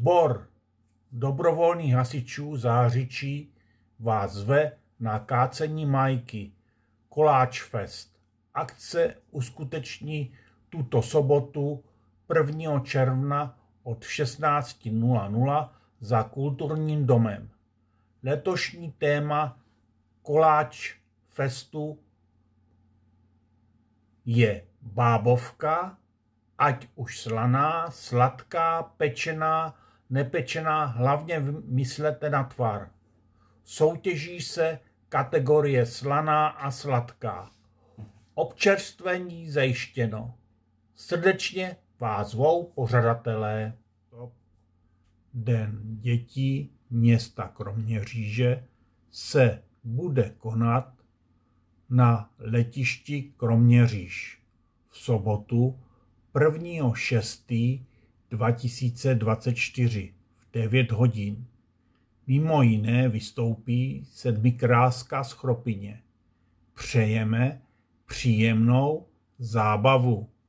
Sbor dobrovolných hasičů Zářičí vás zve na kácení majky Koláč Fest. Akce uskuteční tuto sobotu 1. června od 16.00 za kulturním domem. Letošní téma Koláč Festu je bábovka, ať už slaná, sladká, pečená, nepečená, hlavně myslete na tvar. Soutěží se kategorie slaná a sladká. Občerstvení zajištěno. Srdečně vás zvou pořadatelé. Den dětí města Kroměříže se bude konat na letišti Kroměříž v sobotu 1. 6 2024 v 9 hodin. Mimo jiné vystoupí sedmikráska z Chropině. Přejeme příjemnou zábavu.